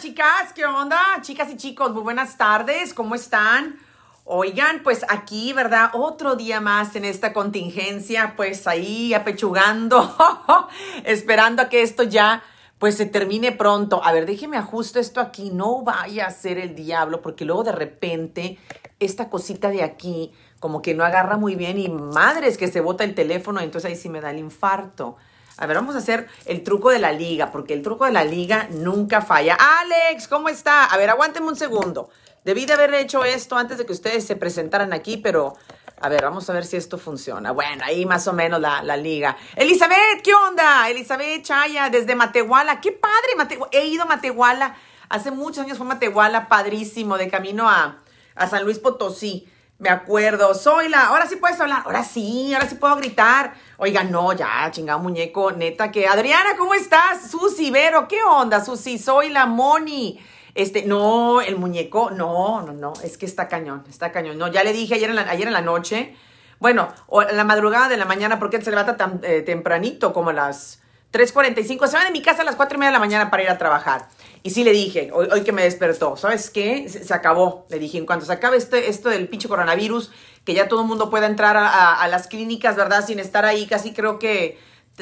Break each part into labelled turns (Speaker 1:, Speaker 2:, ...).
Speaker 1: chicas? ¿Qué onda? Chicas y chicos, muy buenas tardes. ¿Cómo están? Oigan, pues aquí, ¿verdad? Otro día más en esta contingencia, pues ahí apechugando, esperando a que esto ya, pues se termine pronto. A ver, déjeme ajusto esto aquí, no vaya a ser el diablo, porque luego de repente esta cosita de aquí como que no agarra muy bien y madres es que se bota el teléfono, entonces ahí sí me da el infarto. A ver, vamos a hacer el truco de la liga, porque el truco de la liga nunca falla. Alex, ¿cómo está? A ver, aguánteme un segundo. Debí de haber hecho esto antes de que ustedes se presentaran aquí, pero a ver, vamos a ver si esto funciona. Bueno, ahí más o menos la, la liga. Elizabeth, ¿qué onda? Elizabeth Chaya, desde Matehuala. ¡Qué padre! He ido a Matehuala. Hace muchos años fue Matehuala, padrísimo, de camino a, a San Luis Potosí me acuerdo, soy la, ahora sí puedes hablar, ahora sí, ahora sí puedo gritar. Oiga, no, ya, chingado muñeco, neta que, Adriana, ¿cómo estás? Susi, Vero, ¿qué onda, Susi? Soy la Moni. Este, no, el muñeco, no, no, no, es que está cañón, está cañón. No, ya le dije ayer en la, ayer en la noche, bueno, o la madrugada de la mañana, porque qué se levanta tan eh, tempranito, como las 3.45, se van de mi casa a las 4 y media de la mañana para ir a trabajar. Y sí le dije, hoy, que me despertó, ¿sabes qué? Se, acabó. Le dije, en cuanto se acabe este, esto del pinche coronavirus, que ya todo el mundo pueda entrar a, a, las clínicas, ¿verdad? Sin estar ahí, casi creo que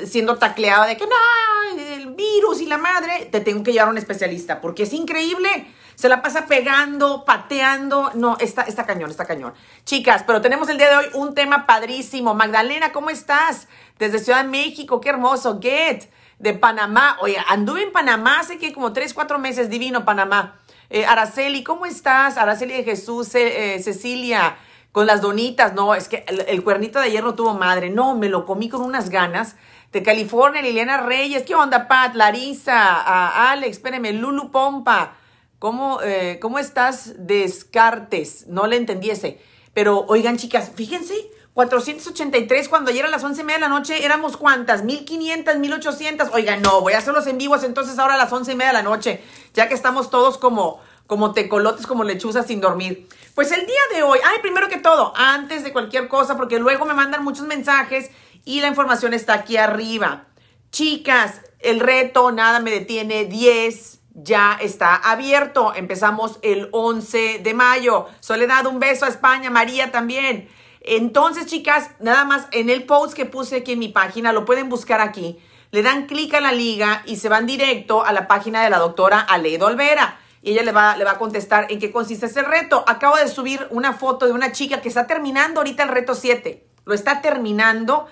Speaker 1: siendo tacleada de que no, el virus y la madre, te tengo que llevar a un especialista, porque es increíble se la pasa pegando, pateando. No, está, está cañón, está cañón. Chicas, pero tenemos el día de hoy un tema padrísimo. Magdalena, ¿cómo estás? Desde Ciudad de México, qué hermoso. Get de Panamá. Oye, anduve en Panamá hace que como tres, cuatro meses. Divino Panamá. Eh, Araceli, ¿cómo estás? Araceli de Jesús, eh, eh, Cecilia, con las donitas. No, es que el, cuernito de ayer no tuvo madre. No, me lo comí con unas ganas. De California, Liliana Reyes. ¿Qué onda, Pat? Larisa, Alex, Espérenme, Lulu Pompa. ¿Cómo, eh, ¿Cómo estás, Descartes? No le entendiese. Pero oigan, chicas, fíjense, 483 cuando ayer a las 11 y media de la noche éramos cuántas, 1500, 1800. Oigan, no, voy a los en vivos entonces ahora a las 11 y media de la noche, ya que estamos todos como, como tecolotes, como lechuzas sin dormir. Pues el día de hoy, ay, primero que todo, antes de cualquier cosa, porque luego me mandan muchos mensajes y la información está aquí arriba. Chicas, el reto, nada me detiene, 10 ya está abierto. Empezamos el 11 de mayo. Soledad, un beso a España, María también. Entonces, chicas, nada más en el post que puse aquí en mi página, lo pueden buscar aquí. Le dan clic a la liga y se van directo a la página de la doctora Aledo Olvera. Y ella le va, le va a contestar en qué consiste ese reto. Acabo de subir una foto de una chica que está terminando ahorita el reto 7. Lo está terminando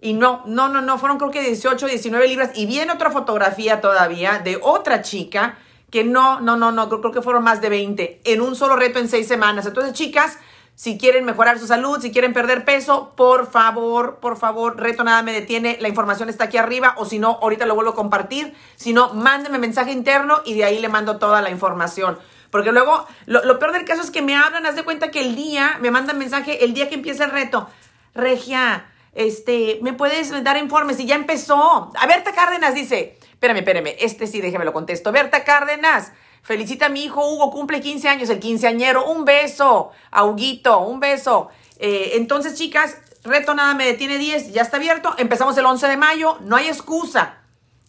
Speaker 1: y no, no, no, no, fueron creo que 18, 19 libras. Y viene otra fotografía todavía de otra chica que no, no, no, no, creo, que fueron más de 20 en un solo reto en seis semanas. Entonces, chicas, si quieren mejorar su salud, si quieren perder peso, por favor, por favor, reto nada me detiene. La información está aquí arriba o si no, ahorita lo vuelvo a compartir. Si no, mándenme mensaje interno y de ahí le mando toda la información. Porque luego, lo, lo peor del caso es que me hablan, haz de cuenta que el día, me mandan mensaje el día que empieza el reto. Regia, este, me puedes dar informes y ya empezó. A Berta Cárdenas dice, espérame, espérame, este sí, déjeme lo contesto. Berta Cárdenas, felicita a mi hijo Hugo, cumple 15 años, el quinceañero, un beso, a un beso. Eh, entonces, chicas, reto nada me detiene 10, ya está abierto, empezamos el 11 de mayo, no hay excusa.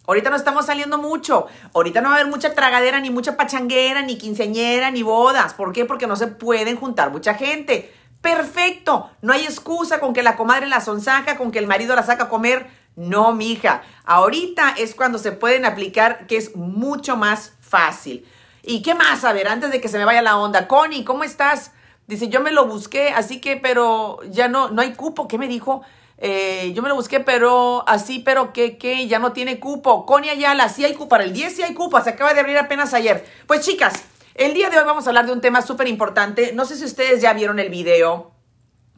Speaker 1: Ahorita no estamos saliendo mucho. Ahorita no va a haber mucha tragadera, ni mucha pachanguera, ni quinceañera, ni bodas. ¿Por qué? Porque no se pueden juntar mucha gente. Perfecto, no hay excusa con que la comadre la sonsaca, con que el marido la saca a comer. No, mija. Ahorita es cuando se pueden aplicar, que es mucho más fácil. ¿Y qué más? A ver, antes de que se me vaya la onda. Connie, ¿cómo estás? Dice, yo me lo busqué, así que, pero ya no, no hay cupo. ¿Qué me dijo? Eh, yo me lo busqué, pero así, pero que, que, ya no tiene cupo. Connie Ayala, sí hay cupo. Para el 10 sí hay cupo. Se acaba de abrir apenas ayer. Pues chicas, el día de hoy vamos a hablar de un tema súper importante. No sé si ustedes ya vieron el video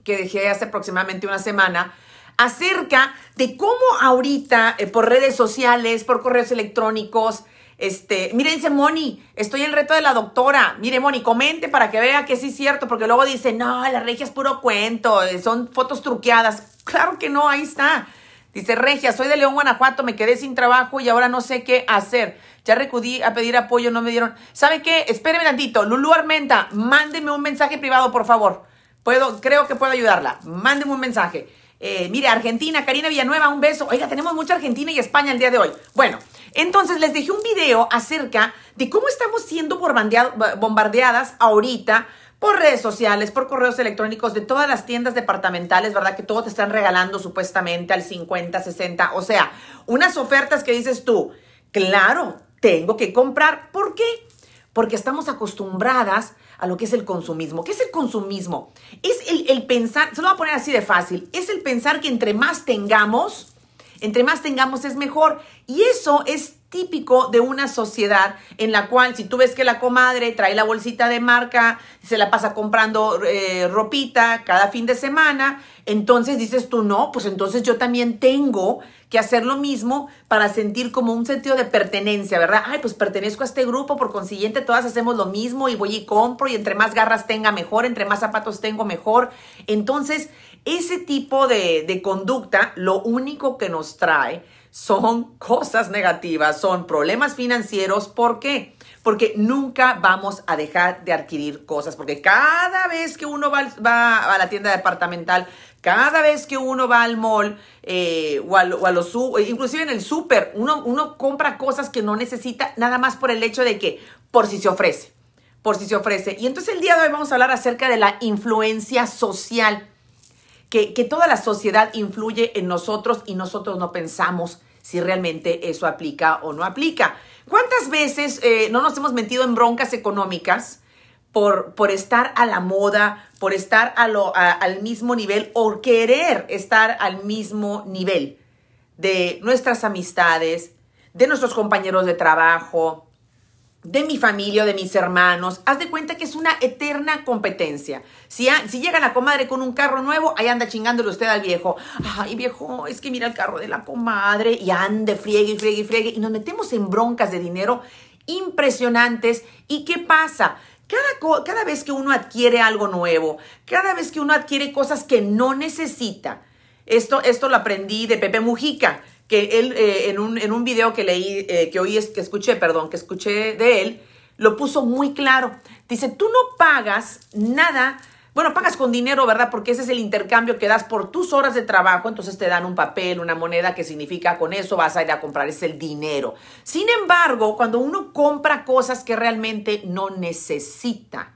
Speaker 1: que dejé hace aproximadamente una semana acerca de cómo ahorita eh, por redes sociales, por correos electrónicos, este, dice Moni, estoy en el reto de la doctora. Mire, Moni, comente para que vea que sí es cierto, porque luego dice, no, la regia es puro cuento, eh, son fotos truqueadas. Claro que no, ahí está. Dice, regia, soy de León, Guanajuato, me quedé sin trabajo y ahora no sé qué hacer ya recudí a pedir apoyo, no me dieron. ¿Sabe qué? Espérenme tantito. Lulu Armenta, mándeme un mensaje privado, por favor. Puedo, creo que puedo ayudarla. Mándeme un mensaje. Eh, mire, Argentina, Karina Villanueva, un beso. Oiga, tenemos mucha Argentina y España el día de hoy. Bueno, entonces les dejé un video acerca de cómo estamos siendo bombardeadas ahorita por redes sociales, por correos electrónicos, de todas las tiendas departamentales, ¿verdad? Que todo te están regalando supuestamente al 50, 60, o sea, unas ofertas que dices tú, claro, tengo que comprar. ¿Por qué? Porque estamos acostumbradas a lo que es el consumismo. ¿Qué es el consumismo? Es el, pensar, se lo voy a poner así de fácil, es el pensar que entre más tengamos, entre más tengamos es mejor. Y eso es típico de una sociedad en la cual si tú ves que la comadre trae la bolsita de marca, se la pasa comprando eh, ropita cada fin de semana entonces dices tú, no, pues entonces yo también tengo que hacer lo mismo para sentir como un sentido de pertenencia, ¿verdad? Ay, pues pertenezco a este grupo, por consiguiente todas hacemos lo mismo y voy y compro y entre más garras tenga mejor, entre más zapatos tengo mejor. Entonces, ese tipo de, conducta lo único que nos trae son cosas negativas, son problemas financieros. ¿Por qué? Porque nunca vamos a dejar de adquirir cosas, porque cada vez que uno va, va, a la tienda departamental, cada vez que uno va al mall eh, o, a, los... Eh, inclusive en el súper, uno, compra cosas que no necesita nada más por el hecho de que, por si se ofrece, por si se ofrece. Y entonces el día de hoy vamos a hablar acerca de la influencia social, que, toda la sociedad influye en nosotros y nosotros no pensamos si realmente eso aplica o no aplica. ¿Cuántas veces eh, no nos hemos metido en broncas económicas? por, estar a la moda, por estar al mismo nivel o querer estar al mismo nivel de nuestras amistades, de nuestros compañeros de trabajo, de mi familia, de mis hermanos. Haz de cuenta que es una eterna competencia. Si, llega la comadre con un carro nuevo, ahí anda chingándole usted al viejo. Ay, viejo, es que mira el carro de la comadre y ande, friegue friegue y friegue. Y nos metemos en broncas de dinero impresionantes. ¿Y qué pasa? Cada, vez que uno adquiere algo nuevo, cada vez que uno adquiere cosas que no necesita, esto, esto lo aprendí de Pepe Mujica, que él eh, en, un, video que leí, eh, que hoy que escuché, perdón, que escuché de él, lo puso muy claro. Dice, tú no pagas nada bueno, pagas con dinero, ¿verdad? Porque ese es el intercambio que das por tus horas de trabajo. Entonces te dan un papel, una moneda que significa con eso vas a ir a comprar. Es el dinero. Sin embargo, cuando uno compra cosas que realmente no necesita,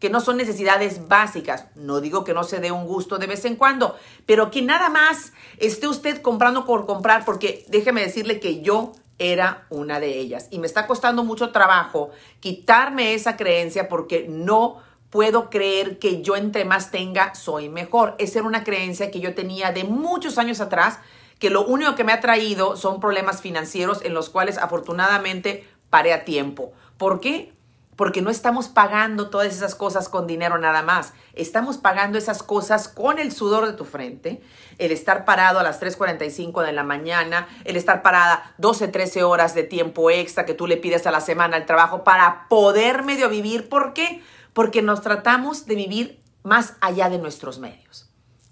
Speaker 1: que no son necesidades básicas. No digo que no se dé un gusto de vez en cuando, pero que nada más esté usted comprando por comprar, porque déjeme decirle que yo era una de ellas. Y me está costando mucho trabajo quitarme esa creencia porque no puedo creer que yo entre más tenga, soy mejor. Esa era una creencia que yo tenía de muchos años atrás, que lo único que me ha traído son problemas financieros en los cuales afortunadamente paré a tiempo. ¿Por qué? Porque no estamos pagando todas esas cosas con dinero nada más. Estamos pagando esas cosas con el sudor de tu frente, el estar parado a las 3.45 de la mañana, el estar parada 12, 13 horas de tiempo extra que tú le pides a la semana al trabajo para poder medio vivir. ¿Por qué? porque nos tratamos de vivir más allá de nuestros medios.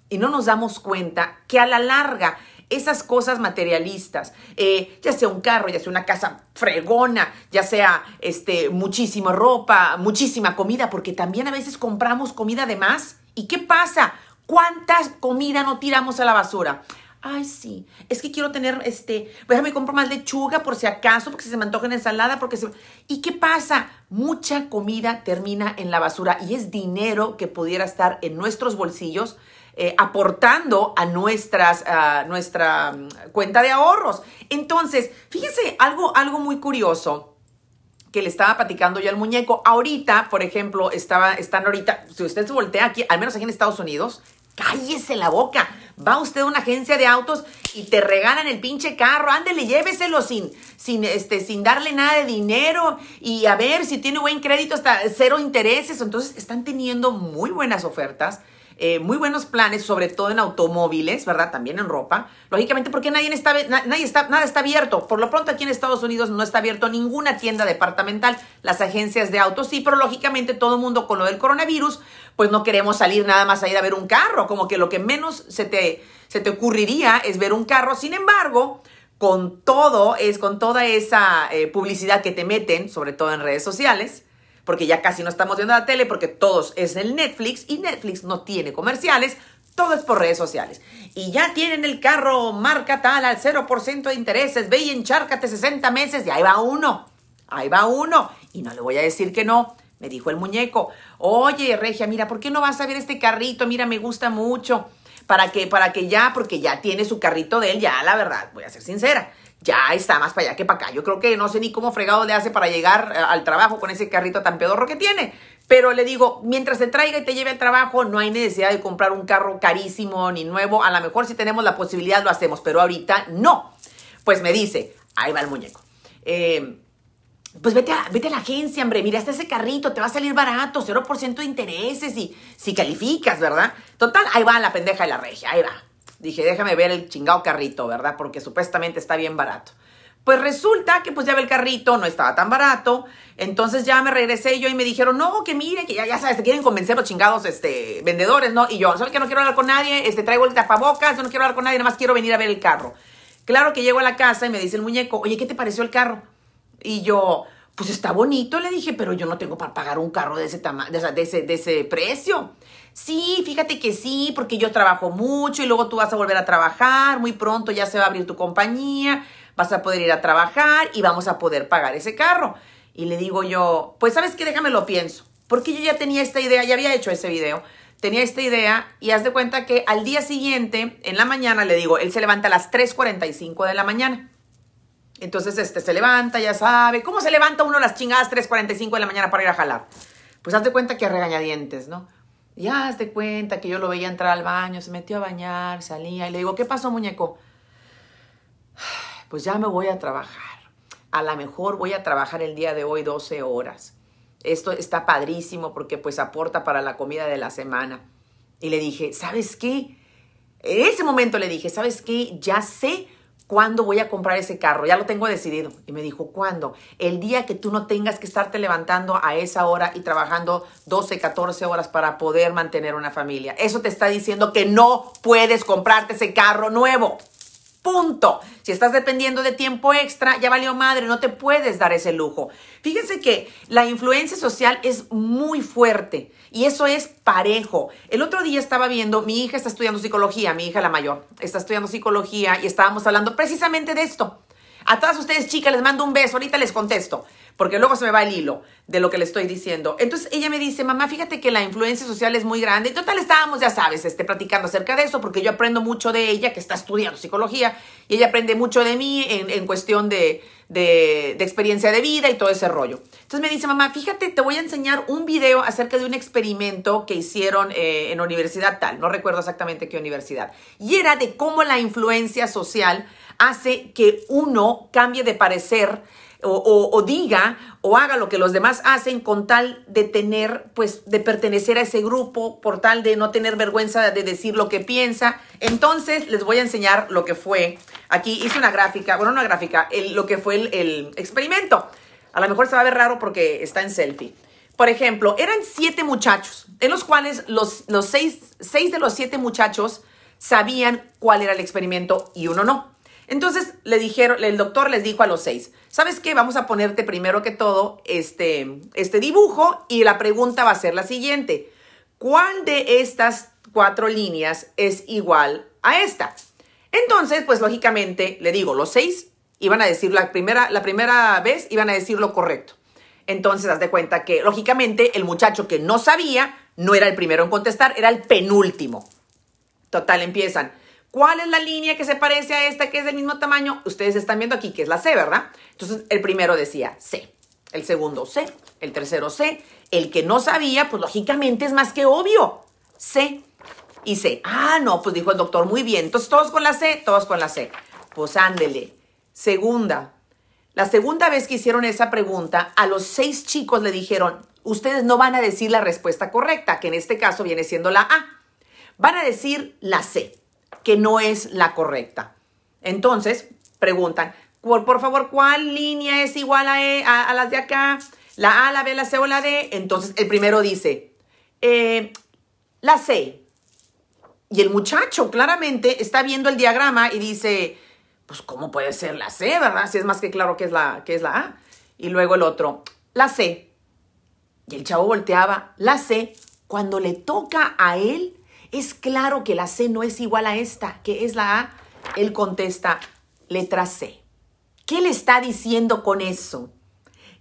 Speaker 1: Y no nos damos cuenta que a la larga esas cosas materialistas, eh, ya sea un carro, ya sea una casa fregona, ya sea este, muchísima ropa, muchísima comida, porque también a veces compramos comida de más. ¿Y qué pasa? ¿Cuánta comida no tiramos a la basura? Ay, sí, es que quiero tener, este, déjame compro más lechuga por si acaso, porque si se me antoja en ensalada, porque se... ¿Y qué pasa? Mucha comida termina en la basura y es dinero que pudiera estar en nuestros bolsillos eh, aportando a nuestras, nuestra mm, cuenta de ahorros. Entonces, fíjense algo, algo muy curioso que le estaba platicando yo al muñeco. Ahorita, por ejemplo, estaba, están ahorita, si usted se voltea aquí, al menos aquí en Estados Unidos, Cállese la boca. Va usted a una agencia de autos y te regalan el pinche carro. Ándele, lléveselo sin, sin, este, sin darle nada de dinero. Y a ver si tiene buen crédito hasta cero intereses. Entonces están teniendo muy buenas ofertas eh, muy buenos planes, sobre todo en automóviles, ¿verdad? También en ropa. Lógicamente, porque nadie está, nadie está, nada está abierto. Por lo pronto aquí en Estados Unidos no está abierto ninguna tienda departamental. Las agencias de autos sí, pero lógicamente todo el mundo con lo del coronavirus, pues no queremos salir nada más ahí a ver un carro. Como que lo que menos se te, se te ocurriría es ver un carro. Sin embargo, con todo, es con toda esa eh, publicidad que te meten, sobre todo en redes sociales, porque ya casi no estamos viendo la tele, porque todos es el Netflix y Netflix no tiene comerciales, todo es por redes sociales. Y ya tienen el carro marca tal al 0% de intereses, ve y enchárcate 60 meses y ahí va uno, ahí va uno. Y no le voy a decir que no, me dijo el muñeco, oye Regia, mira, ¿por qué no vas a ver este carrito? Mira, me gusta mucho. Para qué? para que ya, porque ya tiene su carrito de él, ya la verdad, voy a ser sincera ya está más para allá que para acá. Yo creo que no sé ni cómo fregado le hace para llegar eh, al trabajo con ese carrito tan pedorro que tiene. Pero le digo, mientras te traiga y te lleve al trabajo, no hay necesidad de comprar un carro carísimo ni nuevo. A lo mejor si tenemos la posibilidad lo hacemos, pero ahorita no. Pues me dice, ahí va el muñeco. Eh, pues vete a, vete la agencia, hombre, mira, está ese carrito, te va a salir barato, 0% de intereses y si calificas, ¿verdad? Total, ahí va la pendeja de la regia, ahí va dije, déjame ver el chingado carrito, ¿verdad? Porque supuestamente está bien barato. Pues resulta que pues ya ve el carrito, no estaba tan barato. Entonces ya me regresé yo y me dijeron, no, que mire, que ya, sabes, te quieren convencer los chingados este, vendedores, ¿no? Y yo, ¿sabes que no quiero hablar con nadie? Este, traigo el tapabocas, no quiero hablar con nadie, nada más quiero venir a ver el carro. Claro que llego a la casa y me dice el muñeco, oye, ¿qué te pareció el carro? Y yo, pues está bonito, le dije, pero yo no tengo para pagar un carro de ese, tamaño, de, ese, de ese precio. Sí, fíjate que sí, porque yo trabajo mucho y luego tú vas a volver a trabajar, muy pronto ya se va a abrir tu compañía, vas a poder ir a trabajar y vamos a poder pagar ese carro. Y le digo yo, pues sabes qué, déjame lo pienso, porque yo ya tenía esta idea, ya había hecho ese video, tenía esta idea y haz de cuenta que al día siguiente, en la mañana, le digo, él se levanta a las 3.45 de la mañana. Entonces, este, se levanta, ya sabe. ¿Cómo se levanta uno a las chingadas 3.45 de la mañana para ir a jalar? Pues hazte cuenta que es regañadientes, ¿no? Ya hazte cuenta que yo lo veía entrar al baño, se metió a bañar, salía. Y le digo, ¿qué pasó, muñeco? Pues ya me voy a trabajar. A lo mejor voy a trabajar el día de hoy 12 horas. Esto está padrísimo porque pues aporta para la comida de la semana. Y le dije, ¿sabes qué? En ese momento le dije, ¿sabes qué? Ya sé ¿Cuándo voy a comprar ese carro? Ya lo tengo decidido. Y me dijo, ¿cuándo? El día que tú no tengas que estarte levantando a esa hora y trabajando 12, 14 horas para poder mantener una familia. Eso te está diciendo que no puedes comprarte ese carro nuevo. Punto. Si estás dependiendo de tiempo extra, ya valió madre, no te puedes dar ese lujo. Fíjense que la influencia social es muy fuerte y eso es parejo. El otro día estaba viendo, mi hija está estudiando psicología, mi hija la mayor, está estudiando psicología y estábamos hablando precisamente de esto. A todas ustedes, chicas, les mando un beso, ahorita les contesto porque luego se me va el hilo de lo que le estoy diciendo. Entonces ella me dice, mamá, fíjate que la influencia social es muy grande. Y total, estábamos, ya sabes, este, platicando acerca de eso, porque yo aprendo mucho de ella, que está estudiando psicología, y ella aprende mucho de mí en, cuestión de, experiencia de vida y todo ese rollo. Entonces me dice, mamá, fíjate, te voy a enseñar un video acerca de un experimento que hicieron eh, en universidad tal, no recuerdo exactamente qué universidad, y era de cómo la influencia social hace que uno cambie de parecer o, diga o haga lo que los demás hacen con tal de tener, pues, de pertenecer a ese grupo, por tal de no tener vergüenza de decir lo que piensa. Entonces, les voy a enseñar lo que fue. Aquí hice una gráfica, bueno, una gráfica, lo que fue el, experimento. A lo mejor se va a ver raro porque está en selfie. Por ejemplo, eran siete muchachos, en los cuales los, los seis, seis de los siete muchachos sabían cuál era el experimento y uno no. Entonces le dijeron, el doctor les dijo a los seis, ¿sabes qué? Vamos a ponerte primero que todo este, este, dibujo y la pregunta va a ser la siguiente. ¿Cuál de estas cuatro líneas es igual a esta? Entonces, pues lógicamente, le digo, los seis iban a decir la primera, la primera vez, iban a decir lo correcto. Entonces, haz de cuenta que, lógicamente, el muchacho que no sabía no era el primero en contestar, era el penúltimo. Total, empiezan. ¿Cuál es la línea que se parece a esta, que es del mismo tamaño? Ustedes están viendo aquí que es la C, ¿verdad? Entonces, el primero decía C, el segundo C, el tercero C. El que no sabía, pues lógicamente es más que obvio. C y C. Ah, no, pues dijo el doctor, muy bien. Entonces, todos con la C, todos con la C. Pues ándele. Segunda. La segunda vez que hicieron esa pregunta, a los seis chicos le dijeron, ustedes no van a decir la respuesta correcta, que en este caso viene siendo la A. Van a decir la C que no es la correcta. Entonces, preguntan, por, favor, ¿cuál línea es igual e, a, a, las de acá? La A, la B, la C o la D. Entonces, el primero dice, eh, la C. Y el muchacho claramente está viendo el diagrama y dice, pues, ¿cómo puede ser la C, verdad? Si es más que claro que es la, que es la A. Y luego el otro, la C. Y el chavo volteaba, la C. Cuando le toca a él, es claro que la C no es igual a esta, que es la A. Él contesta, letra C. ¿Qué le está diciendo con eso?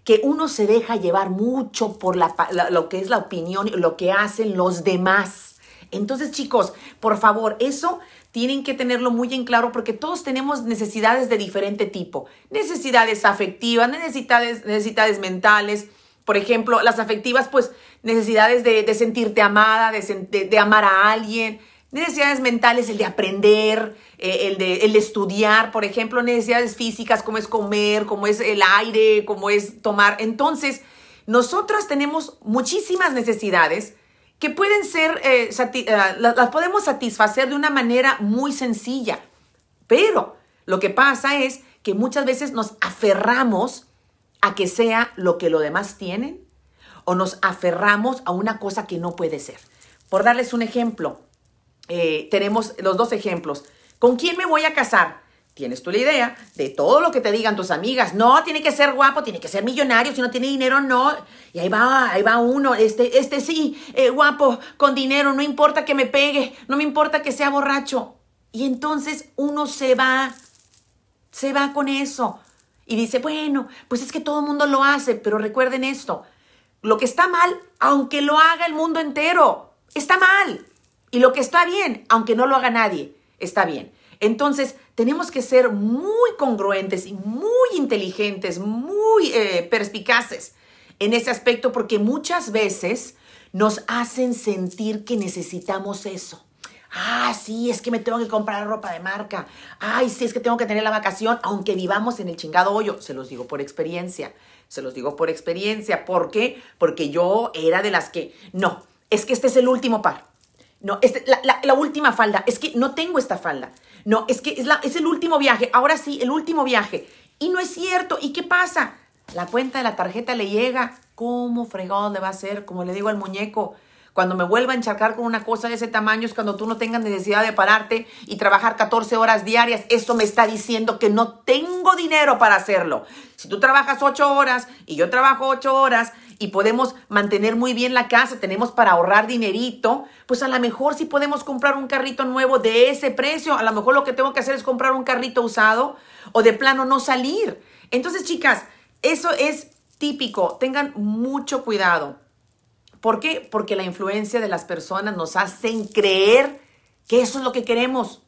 Speaker 1: Que uno se deja llevar mucho por lo que es la opinión, lo que hacen los demás. Entonces, chicos, por favor, eso tienen que tenerlo muy en claro porque todos tenemos necesidades de diferente tipo. Necesidades afectivas, necesidades, necesidades mentales, por ejemplo, las afectivas, pues necesidades de, sentirte amada, de, amar a alguien, necesidades mentales, el de aprender, eh, el, de, el estudiar, por ejemplo, necesidades físicas, como es comer, como es el aire, como es tomar. Entonces, nosotras tenemos muchísimas necesidades que pueden ser, eh, eh, las podemos satisfacer de una manera muy sencilla. Pero lo que pasa es que muchas veces nos aferramos a que sea lo que los demás tienen o nos aferramos a una cosa que no puede ser. Por darles un ejemplo, eh, tenemos los dos ejemplos. ¿Con quién me voy a casar? Tienes tú la idea de todo lo que te digan tus amigas. No, tiene que ser guapo, tiene que ser millonario, si no tiene dinero, no. Y ahí va, ahí va uno, este, este sí, eh, guapo, con dinero, no importa que me pegue, no me importa que sea borracho. Y entonces uno se va, se va con eso y dice, bueno, pues es que todo el mundo lo hace, pero recuerden esto, lo que está mal, aunque lo haga el mundo entero, está mal. Y lo que está bien, aunque no lo haga nadie, está bien. Entonces, tenemos que ser muy congruentes y muy inteligentes, muy eh, perspicaces en ese aspecto, porque muchas veces nos hacen sentir que necesitamos eso. Ah, sí, es que me tengo que comprar ropa de marca. Ay, sí, es que tengo que tener la vacación, aunque vivamos en el chingado hoyo. Se los digo por experiencia. Se los digo por experiencia. ¿Por qué? Porque yo era de las que, no, es que este es el último par. No, este, la, última falda. Es que no tengo esta falda. No, es que es, es el último viaje. Ahora sí, el último viaje. Y no es cierto. ¿Y qué pasa? La cuenta de la tarjeta le llega. ¿Cómo fregado le va a ser? Como le digo al muñeco, cuando me vuelva a encharcar con una cosa de ese tamaño es cuando tú no tengas necesidad de pararte y trabajar 14 horas diarias. Esto me está diciendo que no tengo dinero para hacerlo. Si tú trabajas 8 horas y yo trabajo 8 horas y podemos mantener muy bien la casa, tenemos para ahorrar dinerito, pues a lo mejor si sí podemos comprar un carrito nuevo de ese precio, a lo mejor lo que tengo que hacer es comprar un carrito usado o de plano no salir. Entonces, chicas, eso es típico, tengan mucho cuidado. ¿Por qué? Porque la influencia de las personas nos hacen creer que eso es lo que queremos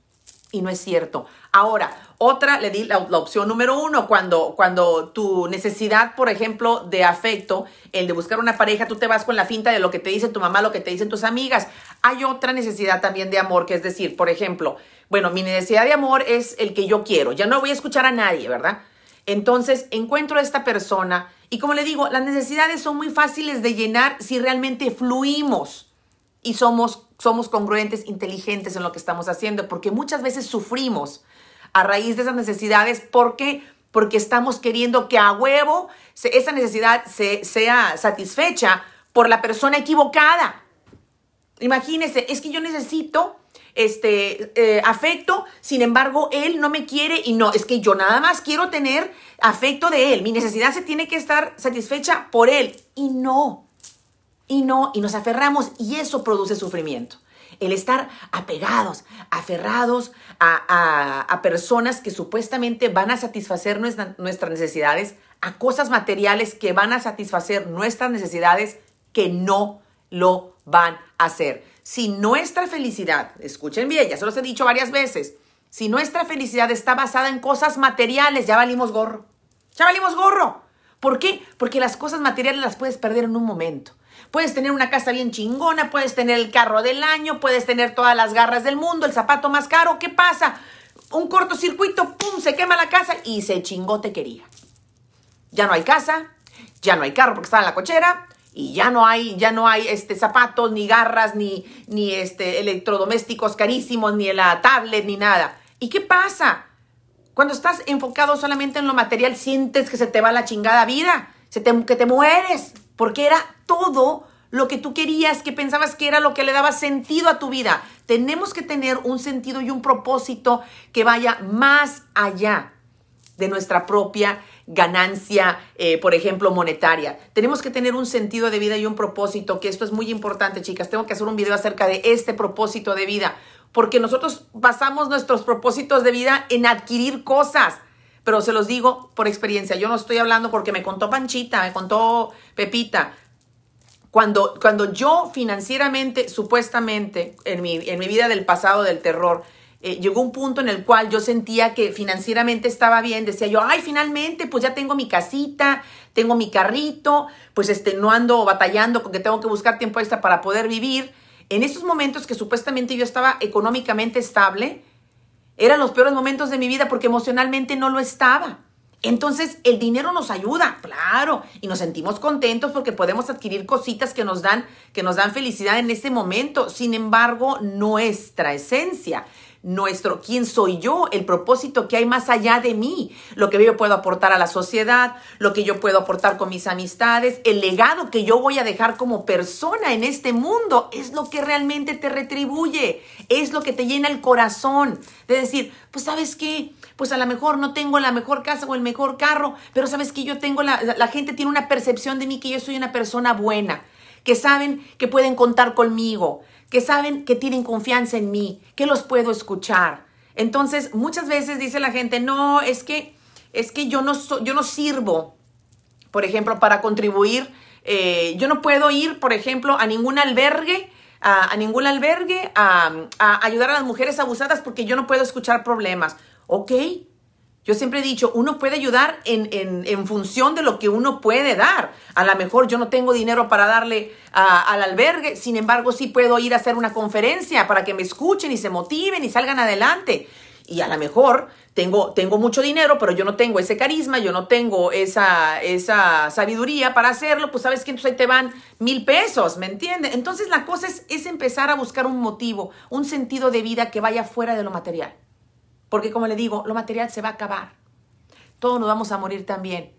Speaker 1: y no es cierto. Ahora, otra, le di la, opción número uno, cuando, cuando tu necesidad, por ejemplo, de afecto, el de buscar una pareja, tú te vas con la finta de lo que te dice tu mamá, lo que te dicen tus amigas. Hay otra necesidad también de amor, que es decir, por ejemplo, bueno, mi necesidad de amor es el que yo quiero, ya no voy a escuchar a nadie, ¿verdad? Entonces encuentro a esta persona y como le digo, las necesidades son muy fáciles de llenar si realmente fluimos y somos, somos congruentes, inteligentes en lo que estamos haciendo, porque muchas veces sufrimos a raíz de esas necesidades porque porque estamos queriendo que a huevo esa necesidad se, sea satisfecha por la persona equivocada. Imagínense, es que yo necesito este, eh, afecto, sin embargo, él no me quiere y no, es que yo nada más quiero tener afecto de él, mi necesidad se tiene que estar satisfecha por él y no, y no, y nos aferramos y eso produce sufrimiento. El estar apegados, aferrados a, personas que supuestamente van a satisfacer nuestras necesidades, a cosas materiales que van a satisfacer nuestras necesidades que no lo van a hacer si nuestra felicidad, escuchen bien, ya se los he dicho varias veces, si nuestra felicidad está basada en cosas materiales, ya valimos gorro. Ya valimos gorro. ¿Por qué? Porque las cosas materiales las puedes perder en un momento. Puedes tener una casa bien chingona, puedes tener el carro del año, puedes tener todas las garras del mundo, el zapato más caro. ¿Qué pasa? Un cortocircuito, ¡pum! Se quema la casa y se chingó te quería. Ya no hay casa, ya no hay carro porque estaba en la cochera, y ya no hay, ya no hay este, zapatos, ni garras, ni, ni este, electrodomésticos carísimos, ni la tablet, ni nada. ¿Y qué pasa? Cuando estás enfocado solamente en lo material, sientes que se te va la chingada vida, se que te mueres, porque era todo lo que tú querías, que pensabas que era lo que le daba sentido a tu vida. Tenemos que tener un sentido y un propósito que vaya más allá de nuestra propia ganancia, eh, por ejemplo, monetaria. Tenemos que tener un sentido de vida y un propósito, que esto es muy importante, chicas. Tengo que hacer un video acerca de este propósito de vida, porque nosotros basamos nuestros propósitos de vida en adquirir cosas. Pero se los digo por experiencia, yo no estoy hablando porque me contó Panchita, me contó Pepita. Cuando, cuando yo financieramente, supuestamente, en mi, en mi vida del pasado del terror, eh, llegó un punto en el cual yo sentía que financieramente estaba bien, decía yo, ay, finalmente, pues ya tengo mi casita, tengo mi carrito, pues este, no ando batallando porque tengo que buscar tiempo extra para poder vivir. En esos momentos que supuestamente yo estaba económicamente estable, eran los peores momentos de mi vida porque emocionalmente no lo estaba. Entonces, el dinero nos ayuda, claro, y nos sentimos contentos porque podemos adquirir cositas que nos dan que nos dan felicidad en ese momento. Sin embargo, nuestra esencia, nuestro quién soy yo, el propósito que hay más allá de mí, lo que yo puedo aportar a la sociedad, lo que yo puedo aportar con mis amistades, el legado que yo voy a dejar como persona en este mundo, es lo que realmente te retribuye, es lo que te llena el corazón de decir, pues sabes qué, pues a lo mejor no tengo la mejor casa o el mejor carro, pero sabes que yo tengo, la, la gente tiene una percepción de mí que yo soy una persona buena, que saben que pueden contar conmigo, que saben que tienen confianza en mí, que los puedo escuchar. Entonces, muchas veces dice la gente, no, es que, es que yo, no yo no sirvo, por ejemplo, para contribuir. Eh, yo no puedo ir, por ejemplo, a ningún albergue, a, ningún albergue, a, a ayudar a las mujeres abusadas porque yo no puedo escuchar problemas. Ok, yo siempre he dicho, uno puede ayudar en, función de lo que uno puede dar. A lo mejor yo no tengo dinero para darle al albergue, sin embargo sí puedo ir a hacer una conferencia para que me escuchen y se motiven y salgan adelante. Y a lo mejor tengo, tengo mucho dinero, pero yo no tengo ese carisma, yo no tengo esa, esa sabiduría para hacerlo, pues sabes que entonces ahí te van mil pesos, ¿me entiendes? Entonces la cosa es, es empezar a buscar un motivo, un sentido de vida que vaya fuera de lo material. Porque como le digo, lo material se va a acabar. Todos nos vamos a morir también.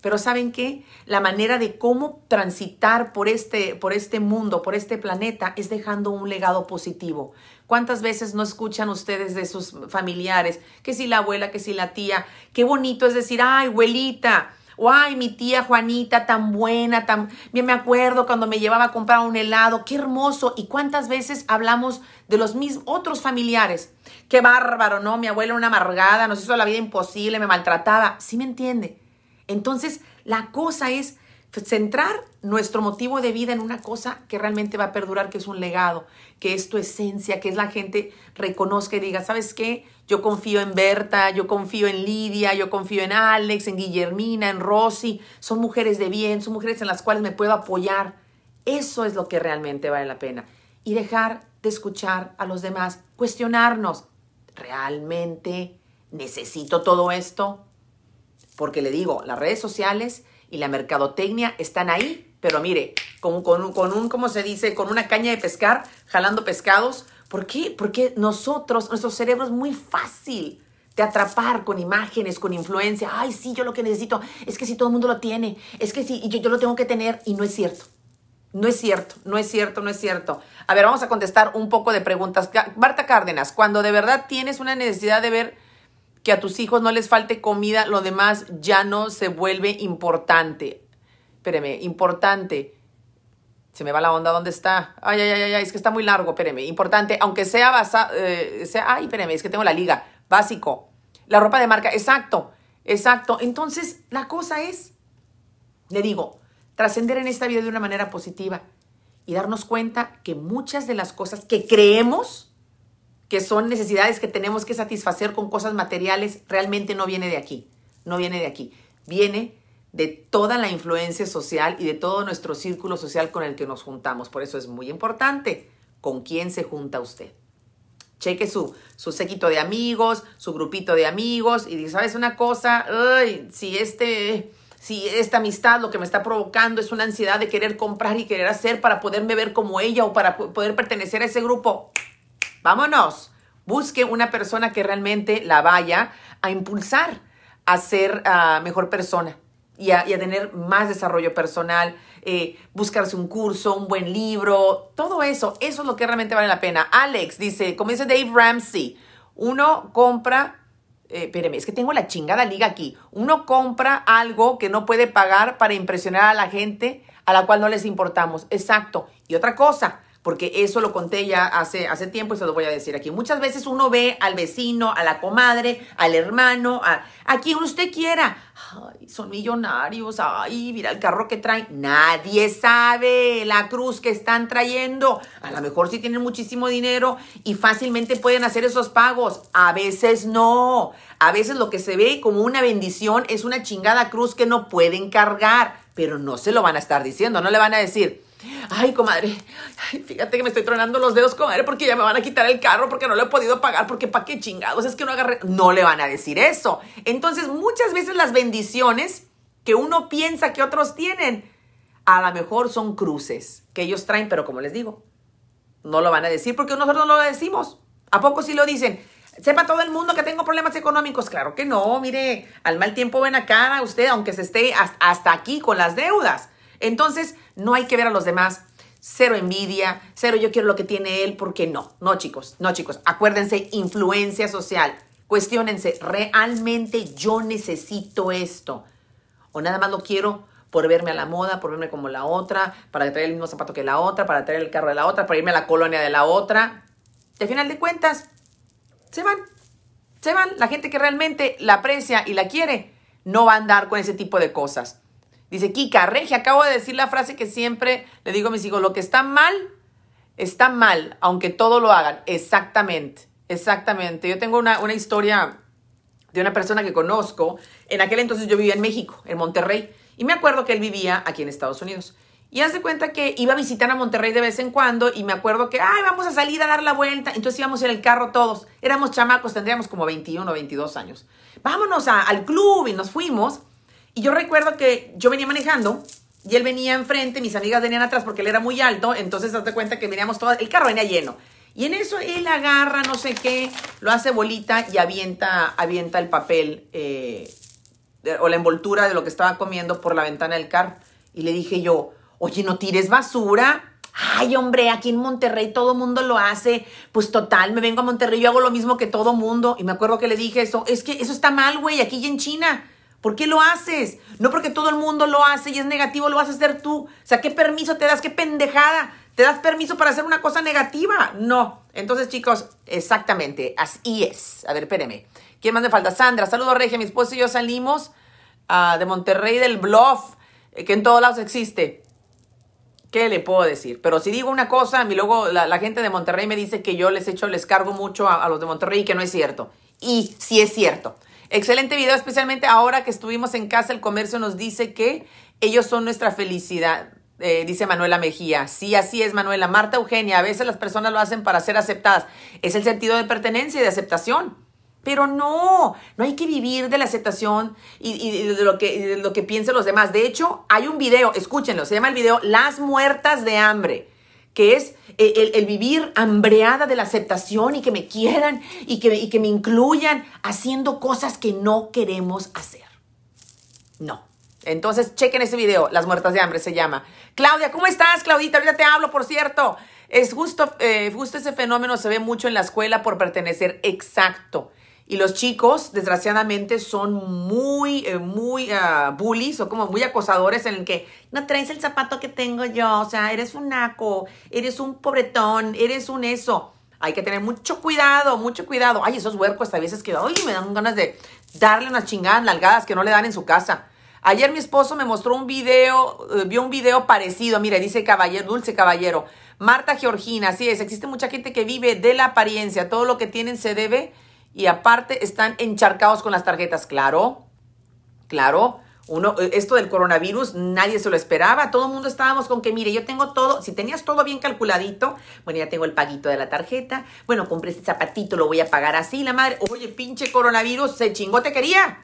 Speaker 1: Pero ¿saben qué? La manera de cómo transitar por este, por este mundo, por este planeta, es dejando un legado positivo. ¿Cuántas veces no escuchan ustedes de sus familiares? Que si la abuela, que si la tía. Qué bonito es decir, ay, abuelita. O ay, mi tía Juanita, tan buena, tan... Bien me acuerdo cuando me llevaba a comprar un helado, qué hermoso. ¿Y cuántas veces hablamos de los mismos otros familiares? qué bárbaro, no, mi abuela una amargada, nos hizo la vida imposible, me maltrataba. ¿Sí me entiende? Entonces, la cosa es centrar nuestro motivo de vida en una cosa que realmente va a perdurar, que es un legado, que es tu esencia, que es la gente reconozca y diga, ¿sabes qué? Yo confío en Berta, yo confío en Lidia, yo confío en Alex, en Guillermina, en Rosy. Son mujeres de bien, son mujeres en las cuales me puedo apoyar. Eso es lo que realmente vale la pena. Y dejar de escuchar a los demás, cuestionarnos, ¿realmente necesito todo esto? Porque le digo, las redes sociales y la mercadotecnia están ahí, pero mire, con un, con un como se dice? Con una caña de pescar, jalando pescados. ¿Por qué? Porque nosotros, nuestro cerebro es muy fácil de atrapar con imágenes, con influencia. Ay, sí, yo lo que necesito es que si todo el mundo lo tiene, es que sí, yo, yo lo tengo que tener y no es cierto. No es cierto, no es cierto, no es cierto. A ver, vamos a contestar un poco de preguntas. Marta Cárdenas, cuando de verdad tienes una necesidad de ver que a tus hijos no les falte comida, lo demás ya no se vuelve importante. Espéreme, importante. Se me va la onda, ¿dónde está? Ay, ay, ay, ay, es que está muy largo, espéreme. Importante, aunque sea basado, eh, sea, ay, espéreme, es que tengo la liga. Básico. La ropa de marca, exacto, exacto. Entonces, la cosa es, le digo, trascender en esta vida de una manera positiva y darnos cuenta que muchas de las cosas que creemos que son necesidades que tenemos que satisfacer con cosas materiales realmente no viene de aquí, no viene de aquí, viene de toda la influencia social y de todo nuestro círculo social con el que nos juntamos. Por eso es muy importante con quién se junta usted. Cheque su, su séquito de amigos, su grupito de amigos y dice, ¿sabes una cosa? si este si esta amistad lo que me está provocando es una ansiedad de querer comprar y querer hacer para poderme ver como ella o para poder pertenecer a ese grupo, vámonos. Busque una persona que realmente la vaya a impulsar a ser ah, mejor persona y a, tener más desarrollo personal, eh, buscarse un curso, un buen libro, todo eso, eso es lo que realmente vale la pena. Alex dice, como dice Dave Ramsey, uno compra eh, es que tengo la chingada liga aquí. Uno compra algo que no puede pagar para impresionar a la gente a la cual no les importamos. Exacto. Y otra cosa, porque eso lo conté ya hace, hace tiempo y se lo voy a decir aquí. Muchas veces uno ve al vecino, a la comadre, al hermano, a, a quien usted quiera. Ay, son millonarios, ay, mira el carro que traen. Nadie sabe la cruz que están trayendo. A lo mejor sí tienen muchísimo dinero y fácilmente pueden hacer esos pagos. A veces no. A veces lo que se ve como una bendición es una chingada cruz que no pueden cargar, pero no se lo van a estar diciendo, no le van a decir. Ay, comadre, fíjate que me estoy tronando los dedos, comadre, porque ya me van a quitar el carro, porque no lo he podido pagar, porque pa' qué chingados, es que no agarré. No le van a decir eso. Entonces, muchas veces las bendiciones que uno piensa que otros tienen, a lo mejor son cruces que ellos traen, pero como les digo, no lo van a decir porque nosotros no lo decimos. ¿A poco sí lo dicen? Sepa todo el mundo que tengo problemas económicos. Claro que no, mire, al mal tiempo ven acá a usted, aunque se esté hasta aquí con las deudas. Entonces, no hay que ver a los demás. Cero envidia, cero yo quiero lo que tiene él, porque no. No, chicos, no, chicos. Acuérdense, influencia social. Cuestiónense, ¿realmente yo necesito esto? ¿O nada más lo quiero por verme a la moda, por verme como la otra, para traer el mismo zapato que la otra, para traer el carro de la otra, para irme a la colonia de la otra? De final de cuentas, se van. Se van. La gente que realmente la aprecia y la quiere no va a andar con ese tipo de cosas. Dice Kika, Regi, acabo de decir la frase que siempre le digo a mis hijos, lo que está mal, está mal, aunque todo lo hagan. Exactamente, exactamente. Yo tengo una, historia de una persona que conozco. En aquel entonces yo vivía en México, en Monterrey, y me acuerdo que él vivía aquí en Estados Unidos. Y hace cuenta que iba a visitar a Monterrey de vez en cuando y me acuerdo que, ay, vamos a salir a dar la vuelta. Entonces íbamos en el carro todos. Éramos chamacos, tendríamos como 21 o 22 años. Vámonos al club y nos fuimos. Y yo recuerdo que yo venía manejando y él venía enfrente, mis amigas venían atrás porque él era muy alto, entonces date cuenta que veníamos todo el carro venía lleno. Y en eso él agarra, no sé qué, lo hace bolita y avienta, avienta el papel eh, o la envoltura de lo que estaba comiendo por la ventana del carro. Y le dije yo, oye, no tires basura. Ay, hombre, aquí en Monterrey todo mundo lo hace. Pues total, me vengo a Monterrey, yo hago lo mismo que todo mundo. Y me acuerdo que le dije eso, es que eso está mal, güey, aquí y en China. ¿Por qué lo haces? No porque todo el mundo lo hace y es negativo, lo vas a hacer tú. O sea, ¿qué permiso te das? ¿Qué pendejada? ¿Te das permiso para hacer una cosa negativa? No. Entonces, chicos, exactamente, así es. A ver, espéreme. ¿Quién más me falta? Sandra, saludos, Regia. Mi esposo y yo salimos ah, de Monterrey del Bluff, eh, que en todos lados existe. ¿Qué le puedo decir? Pero si digo una cosa, y luego la, gente de Monterrey me dice que yo les echo, les cargo mucho a, los de Monterrey, que no es cierto. Y sí es cierto. Excelente video, especialmente ahora que estuvimos en casa, el comercio nos dice que ellos son nuestra felicidad. Eh, dice Manuela Mejía. Sí, así es, Manuela. Marta Eugenia, a veces las personas lo hacen para ser aceptadas. Es el sentido de pertenencia y de aceptación. Pero no, no hay que vivir de la aceptación y, de, lo que, de lo que piensen los demás. De hecho, hay un video, escúchenlo, se llama el video Las muertas de hambre que es eh, el, vivir hambreada de la aceptación y que me quieran y que, me incluyan haciendo cosas que no queremos hacer. No. Entonces, chequen ese video, Las Muertas de Hambre se llama. Claudia, ¿cómo estás, Claudita? Ahorita te hablo, por cierto. Es justo, eh, justo ese fenómeno se ve mucho en la escuela por pertenecer. Exacto. Y los chicos, desgraciadamente, son muy, eh, muy uh, bullies o como muy acosadores en el que no traes el zapato que tengo yo, o sea, eres un naco, eres un pobretón, eres un eso. Hay que tener mucho cuidado, mucho cuidado. Ay, esos huercos a veces que ay, me dan ganas de darle unas chingadas nalgadas que no le dan en su casa. Ayer mi esposo me mostró un video, eh, vio un video parecido. Mire, dice caballero, dulce caballero. Marta Georgina, así es, existe mucha gente que vive de la apariencia. Todo lo que tienen se debe y aparte están encharcados con las tarjetas. Claro, claro. Uno, eh, esto del coronavirus, nadie se lo esperaba. Todo el mundo estábamos con que, mire, yo tengo todo. Si tenías todo bien calculadito, bueno, ya tengo el paguito de la tarjeta. Bueno, compré este zapatito, lo voy a pagar así. La madre, oye, pinche coronavirus, se chingó, te quería.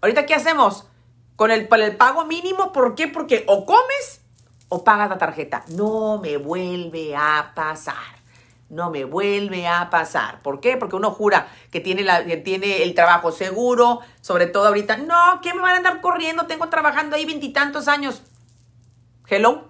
Speaker 1: Ahorita, ¿qué hacemos? Con el, el pago mínimo, ¿por qué? Porque o comes o pagas la tarjeta. No me vuelve a pasar no me vuelve a pasar. ¿Por qué? Porque uno jura que tiene, tiene el trabajo seguro, sobre todo ahorita. No, ¿qué me van a andar corriendo? Tengo trabajando ahí veintitantos años. Hello.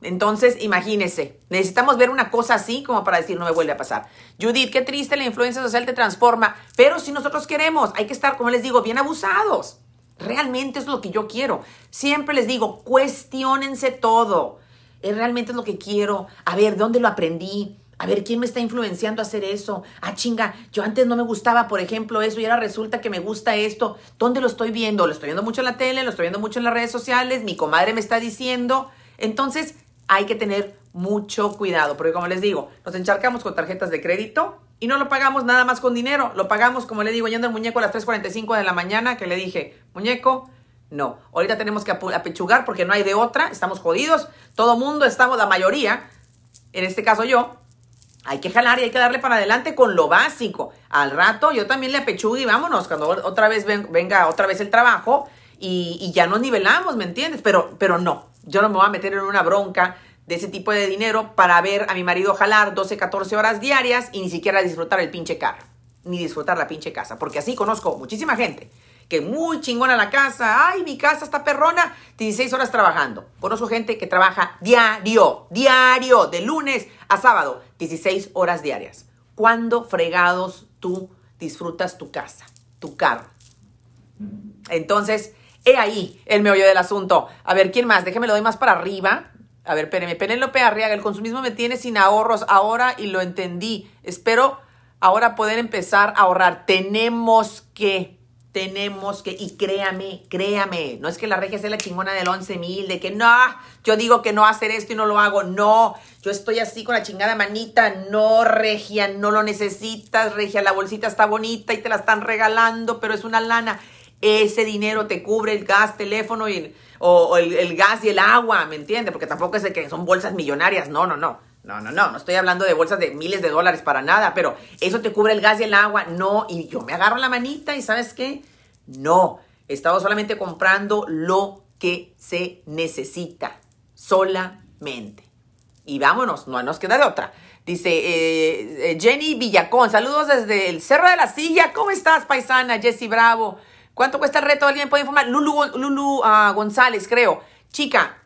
Speaker 1: Entonces, imagínense, necesitamos ver una cosa así como para decir no me vuelve a pasar. Judith, qué triste, la influencia social te transforma, pero si nosotros queremos, hay que estar, como les digo, bien abusados. Realmente es lo que yo quiero. Siempre les digo, cuestionense todo. Eh, realmente es lo que quiero. A ver, dónde lo aprendí? A ver, ¿quién me está influenciando a hacer eso? Ah, chinga, yo antes no me gustaba, por ejemplo, eso y ahora resulta que me gusta esto. ¿Dónde lo estoy viendo? Lo estoy viendo mucho en la tele, lo estoy viendo mucho en las redes sociales, mi comadre me está diciendo. Entonces, hay que tener mucho cuidado, porque como les digo, nos encharcamos con tarjetas de crédito y no lo pagamos nada más con dinero, lo pagamos, como le digo, yendo al muñeco a las 3.45 de la mañana, que le dije, muñeco, no, ahorita tenemos que apechugar porque no hay de otra, estamos jodidos, todo mundo, estamos, la mayoría, en este caso yo, hay que jalar y hay que darle para adelante con lo básico. Al rato yo también le apechugo y vámonos, cuando otra vez venga otra vez el trabajo y, ya nos nivelamos, ¿me entiendes? Pero, pero no, yo no me voy a meter en una bronca de ese tipo de dinero para ver a mi marido jalar 12, 14 horas diarias y ni siquiera disfrutar el pinche carro, ni disfrutar la pinche casa, porque así conozco muchísima gente que muy chingona la casa, ay, mi casa está perrona, 16 horas trabajando. Conozco gente que trabaja diario, diario, de lunes a sábado, 16 horas diarias. ¿Cuándo fregados tú disfrutas tu casa, tu carro? Entonces, he ahí el meollo del asunto. A ver, ¿quién más? Déjeme lo doy más para arriba. A ver, espérenme. Penélope Arriaga, el consumismo me tiene sin ahorros ahora y lo entendí. Espero ahora poder empezar a ahorrar. Tenemos que tenemos que, y créame, créame, no es que la regia sea la chingona del 11 mil, de que no, yo digo que no hacer esto y no lo hago, no, yo estoy así con la chingada manita, no, regia, no lo necesitas, regia, la bolsita está bonita y te la están regalando, pero es una lana, ese dinero te cubre el gas, teléfono y el, o, el, gas y el agua, ¿me entiendes? Porque tampoco es que son bolsas millonarias, no, no, no. No, no, no, no estoy hablando de bolsas de miles de dólares para nada, pero eso te cubre el gas y el agua. No, y yo me agarro la manita y ¿sabes qué? No, estaba solamente comprando lo que se necesita, solamente. Y vámonos, no nos queda de otra. Dice eh, eh, Jenny Villacón, saludos desde el Cerro de la Silla. ¿Cómo estás, paisana? Jessie Bravo. ¿Cuánto cuesta el reto? ¿Alguien puede informar? Lulu, Lulu ah, González, creo. Chica,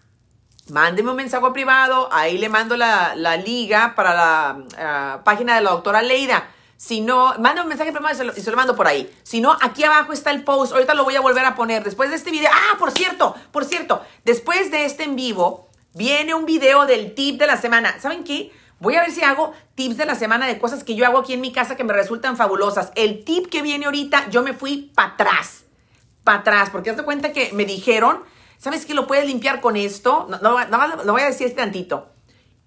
Speaker 1: Mándeme un mensaje privado, ahí le mando la, liga para la eh, página de la doctora Leida. Si no, manda un mensaje privado y se, lo, mando por ahí. Si no, aquí abajo está el post. Ahorita lo voy a volver a poner. Después de este video. Ah, por cierto, por cierto. Después de este en vivo, viene un video del tip de la semana. ¿Saben qué? Voy a ver si hago tips de la semana de cosas que yo hago aquí en mi casa que me resultan fabulosas. El tip que viene ahorita, yo me fui para atrás. Para atrás. Porque hazte cuenta que me dijeron ¿Sabes qué? Lo puedes limpiar con esto. No, no, lo voy a decir este tantito.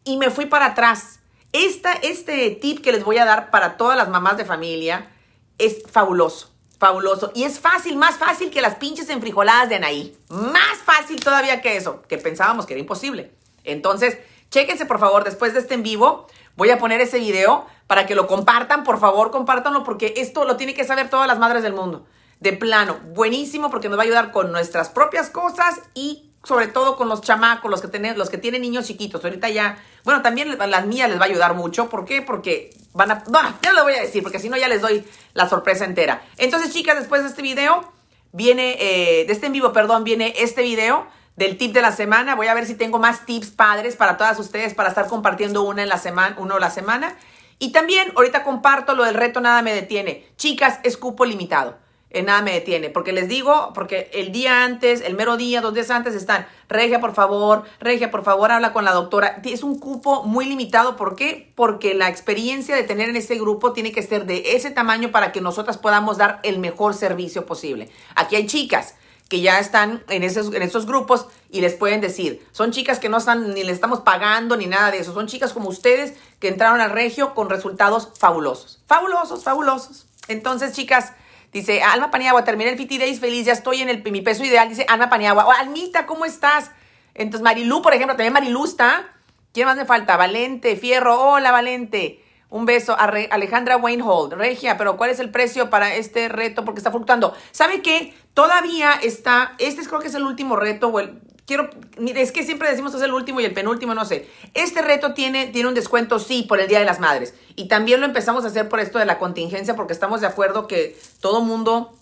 Speaker 1: Y me fui para atrás. Esta, este tip que les voy a dar para todas las mamás de familia es fabuloso. Fabuloso. Y es fácil, más fácil que las pinches enfrijoladas de Anaí. Más fácil todavía que eso, que pensábamos que era imposible. Entonces, chéquense por favor, después de este en vivo, voy a poner ese video para que lo compartan, por favor, compártanlo, porque esto lo tienen que saber todas las madres del mundo. De plano, buenísimo porque nos va a ayudar con nuestras propias cosas y sobre todo con los chamacos, los que, tienen, los que tienen niños chiquitos. Ahorita ya, bueno, también las mías les va a ayudar mucho. ¿Por qué? Porque van a, no, ya lo voy a decir, porque si no ya les doy la sorpresa entera. Entonces, chicas, después de este video, viene, eh, de este en vivo, perdón, viene este video del tip de la semana. Voy a ver si tengo más tips padres para todas ustedes para estar compartiendo una en la semana, uno la semana. Y también ahorita comparto lo del reto nada me detiene. Chicas, escupo limitado en eh, nada me detiene. Porque les digo, porque el día antes, el mero día, dos días antes están, Regia, por favor, Regia, por favor, habla con la doctora. Es un cupo muy limitado. ¿Por qué? Porque la experiencia de tener en este grupo tiene que ser de ese tamaño para que nosotras podamos dar el mejor servicio posible. Aquí hay chicas que ya están en esos, en esos grupos y les pueden decir, son chicas que no están, ni les estamos pagando ni nada de eso, son chicas como ustedes que entraron al regio con resultados fabulosos, fabulosos, fabulosos. Entonces, chicas, Dice, Alma Paniagua, terminé el 50 Days feliz, ya estoy en, el, mi peso ideal. Dice, Alma Paniagua, O oh, Almita, ¿cómo estás? Entonces, Marilú, por ejemplo, también Marilú está. ¿Quién más me falta? Valente, Fierro, hola Valente. Un beso a Alejandra Weinhold. Regia, pero ¿cuál es el precio para este reto? Porque está fluctuando. ¿Sabe qué? Todavía está, este es, creo que es el último reto, o el, Quiero, es que siempre decimos es el último y el penúltimo, no sé. Este reto tiene, tiene un descuento, sí, por el Día de las Madres. Y también lo empezamos a hacer por esto de la contingencia, porque estamos de acuerdo que todo mundo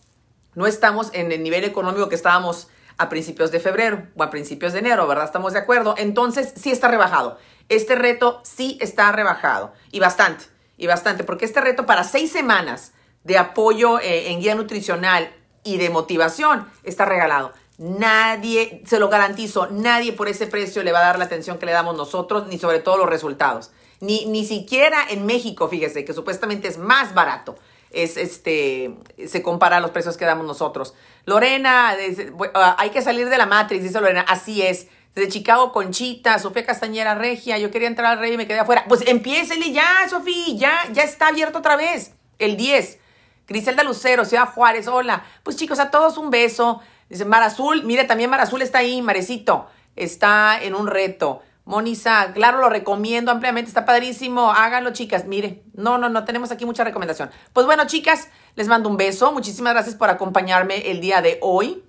Speaker 1: no estamos en el nivel económico que estábamos a principios de febrero o a principios de enero, ¿verdad? Estamos de acuerdo. Entonces, sí está rebajado. Este reto sí está rebajado. Y bastante, y bastante, porque este reto para seis semanas de apoyo eh, en guía nutricional y de motivación está regalado. Nadie, se lo garantizo, nadie por ese precio le va a dar la atención que le damos nosotros, ni sobre todo los resultados. Ni, ni siquiera en México, fíjese, que supuestamente es más barato. Es este, se compara a los precios que damos nosotros. Lorena, ah, hay que salir de la Matrix, dice Lorena. Así es. Desde Chicago, Conchita, Sofía Castañera Regia, yo quería entrar al rey y me quedé afuera. Pues empiécele ya, Sofía, ya, ya está abierto otra vez. El 10. Griselda Lucero, Ciudad Juárez, hola. Pues chicos, a todos un beso. Dice Mar Azul, mire, también Mar Azul está ahí, Marecito, está en un reto. Monisa, claro, lo recomiendo ampliamente, está padrísimo, háganlo chicas, mire, no, no, no, tenemos aquí mucha recomendación. Pues bueno chicas, les mando un beso, muchísimas gracias por acompañarme el día de hoy.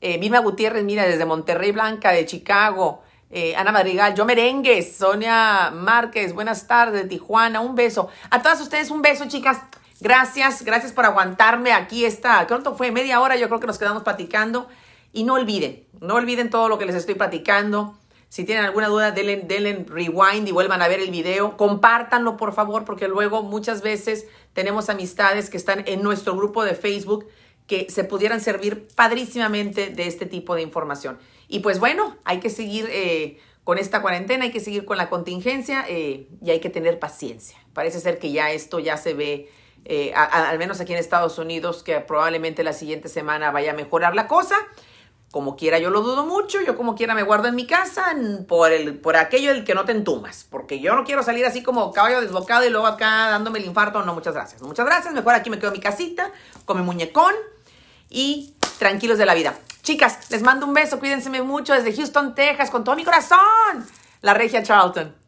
Speaker 1: Eh, Gutiérrez, mira, desde Monterrey Blanca, de Chicago, eh, Ana Madrigal, yo merengues, Sonia Márquez, buenas tardes, Tijuana, un beso. A todas ustedes un beso chicas, Gracias, gracias por aguantarme aquí esta, ¿cuánto fue? Media hora yo creo que nos quedamos platicando. Y no olviden, no olviden todo lo que les estoy platicando. Si tienen alguna duda, denle, denle rewind y vuelvan a ver el video. Compártanlo, por favor, porque luego muchas veces tenemos amistades que están en nuestro grupo de Facebook que se pudieran servir padrísimamente de este tipo de información. Y pues bueno, hay que seguir eh, con esta cuarentena, hay que seguir con la contingencia eh, y hay que tener paciencia. Parece ser que ya esto ya se ve eh, al menos aquí en Estados Unidos, que probablemente la siguiente semana vaya a mejorar la cosa. Como quiera, yo lo dudo mucho, yo como quiera me guardo en mi casa por, el, por aquello del que no te entumas, porque yo no quiero salir así como caballo desbocado y luego acá dándome el infarto, no, muchas gracias, muchas gracias, mejor aquí me quedo en mi casita, con mi muñecón y tranquilos de la vida. Chicas, les mando un beso, cuídense mucho desde Houston, Texas, con todo mi corazón, la regia Charlton.